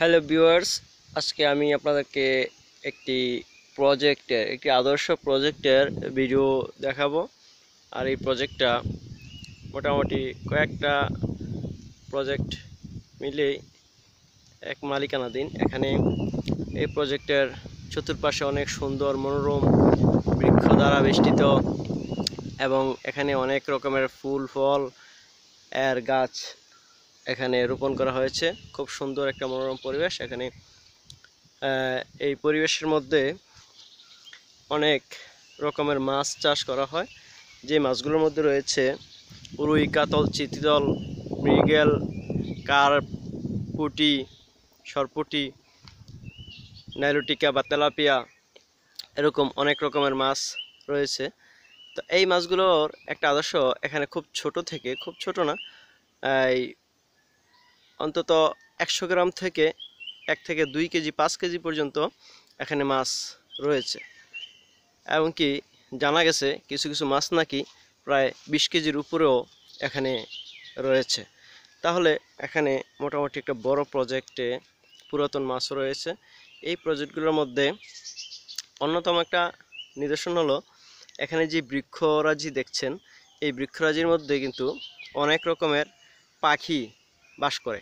hello viewers আজকে আমি আপনাদেরকে একটি প্রজেক্টের একটি আদর্শ প্রজেক্টের ভিডিও দেখাবো আর এই প্রজেক্টটা মোটামুটি কয়েকটা প্রজেক্ট মিলে এক মালিকানাধীন এখানে এই প্রজেক্টের চতুর্পাশে অনেক সুন্দর মনোরম বৃক্ষ দ্বারা বেষ্টিত এবং এখানে অনেক রকমের ফুল ফল এর গাছ এখানে রোপণ করা হয়েছে খুব সুন্দর একটা মনোরম পরিবেশ এখানে এই পরিবেশের মধ্যে অনেক রকমের মাছ চাষ করা হয় যে মাছগুলোর মধ্যে রয়েছে রুই কাতল চিতল মৃগেল কার্প পুটি সরপুটি নাইরুটিকা বা তেলাপিয়া এরকম অনেক রকমের মাছ রয়েছে তো এই মাছগুলোর একটা আদর্শ এখানে খুব ছোট থেকে খুব ছোট না এই অন্তত একশো গ্রাম থেকে এক থেকে দুই কেজি পাঁচ কেজি পর্যন্ত এখানে মাছ রয়েছে এবং কি জানা গেছে কিছু কিছু মাছ নাকি প্রায় বিশ কেজির উপরেও এখানে রয়েছে তাহলে এখানে মোটামুটি একটা বড় প্রজেক্টে পুরাতন মাছ রয়েছে এই প্রজেক্টগুলোর মধ্যে অন্যতম একটা নিদর্শন হলো এখানে যে বৃক্ষরাজি দেখছেন এই বৃক্ষরাজির মধ্যে কিন্তু অনেক রকমের পাখি বাস করে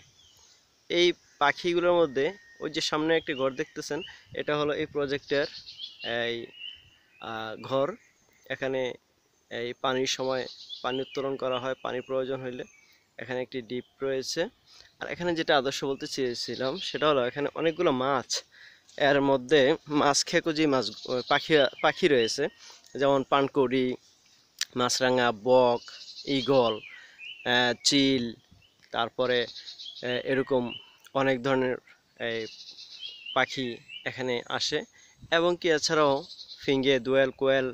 এই পাখিগুলোর মধ্যে ওই যে সামনে একটি ঘর দেখতেছেন এটা হলো এই প্রজেক্টের এই ঘর এখানে এই পানির সময় পানি উত্তোলন করা হয় পানি প্রয়োজন হইলে এখানে একটি ডিপ রয়েছে আর এখানে যেটা আদর্শ বলতে চেয়েছিলাম সেটা হলো এখানে অনেকগুলো মাছ এর মধ্যে মাছ খেকো যে মাছ পাখি পাখি রয়েছে যেমন পানকড়ি মাছরাঙা বক ইগল চিল তারপরে এরকম অনেক ধরনের এই পাখি এখানে আসে এবং কি এছাড়াও ফিঙ্গে দোয়েল কোয়েল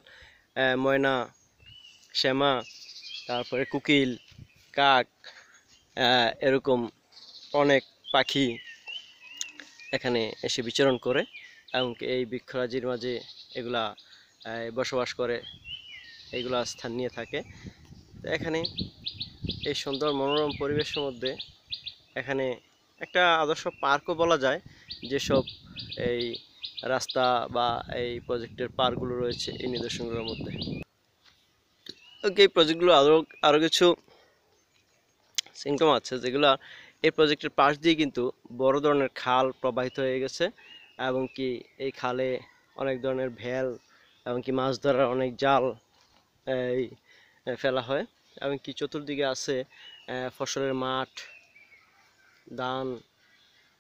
ময়না শ্যামা তারপরে কুকিল কাক এরকম অনেক পাখি এখানে এসে বিচরণ করে এবং এই বৃক্ষরাজির মাঝে এগুলা বসবাস করে এগুলা স্থান নিয়ে থাকে এখানে এই সুন্দর মনোরম পরিবেশের মধ্যে এখানে একটা আদর্শ পার্কও বলা যায় যেসব এই রাস্তা বা এই প্রজেক্টের পার্কগুলো রয়েছে এই নিদর্শনগুলোর মধ্যে ওকে এই প্রজেক্টগুলো আরও আরও কিছু সিমটম আছে যেগুলো এই প্রজেক্টের পাশ দিয়ে কিন্তু বড় ধরনের খাল প্রবাহিত হয়ে গেছে এবং কি এই খালে অনেক ধরনের ভেল এবং কি মাছ ধরার অনেক জাল এই ফেলা হয় কি চতুর্দিকে আছে ফসলের মাঠ ধান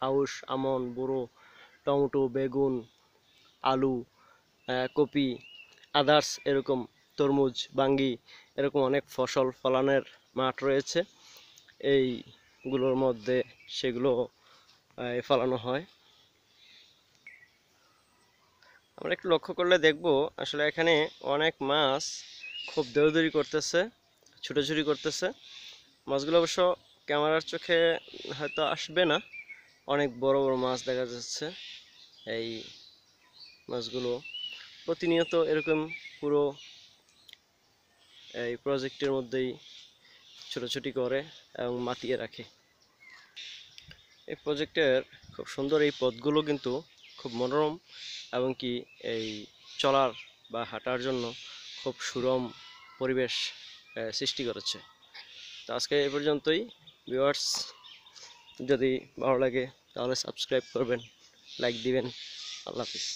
আউশ আমন বুড়ো টমেটো বেগুন আলু কপি আদার্স এরকম তরমুজ বাঙ্গি এরকম অনেক ফসল ফলানের মাঠ রয়েছে এইগুলোর মধ্যে সেগুলো ফলানো হয় আমরা একটু লক্ষ্য করলে দেখব আসলে এখানে অনেক মাছ খুব দৌড়দৌড়ি করতেছে ছুটোছুটি করতেছে মাছগুলো অবশ্য ক্যামেরার চোখে হয়তো আসবে না অনেক বড় বড় মাছ দেখা যাচ্ছে এই মাছগুলো প্রতিনিয়ত এরকম পুরো এই প্রজেক্টের মধ্যেই ছোটোছুটি করে এবং মাতিয়ে রাখে এই প্রজেক্টের খুব সুন্দর এই পথগুলো কিন্তু খুব মনোরম এবং কি এই চলার বা হাঁটার জন্য খুব সুরম পরিবেশ সৃষ্টি করেছে তো আজকে এ পর্যন্তই ভিউয়ার্স যদি ভালো লাগে তাহলে সাবস্ক্রাইব করবেন লাইক দিবেন আল্লাহ হাফিজ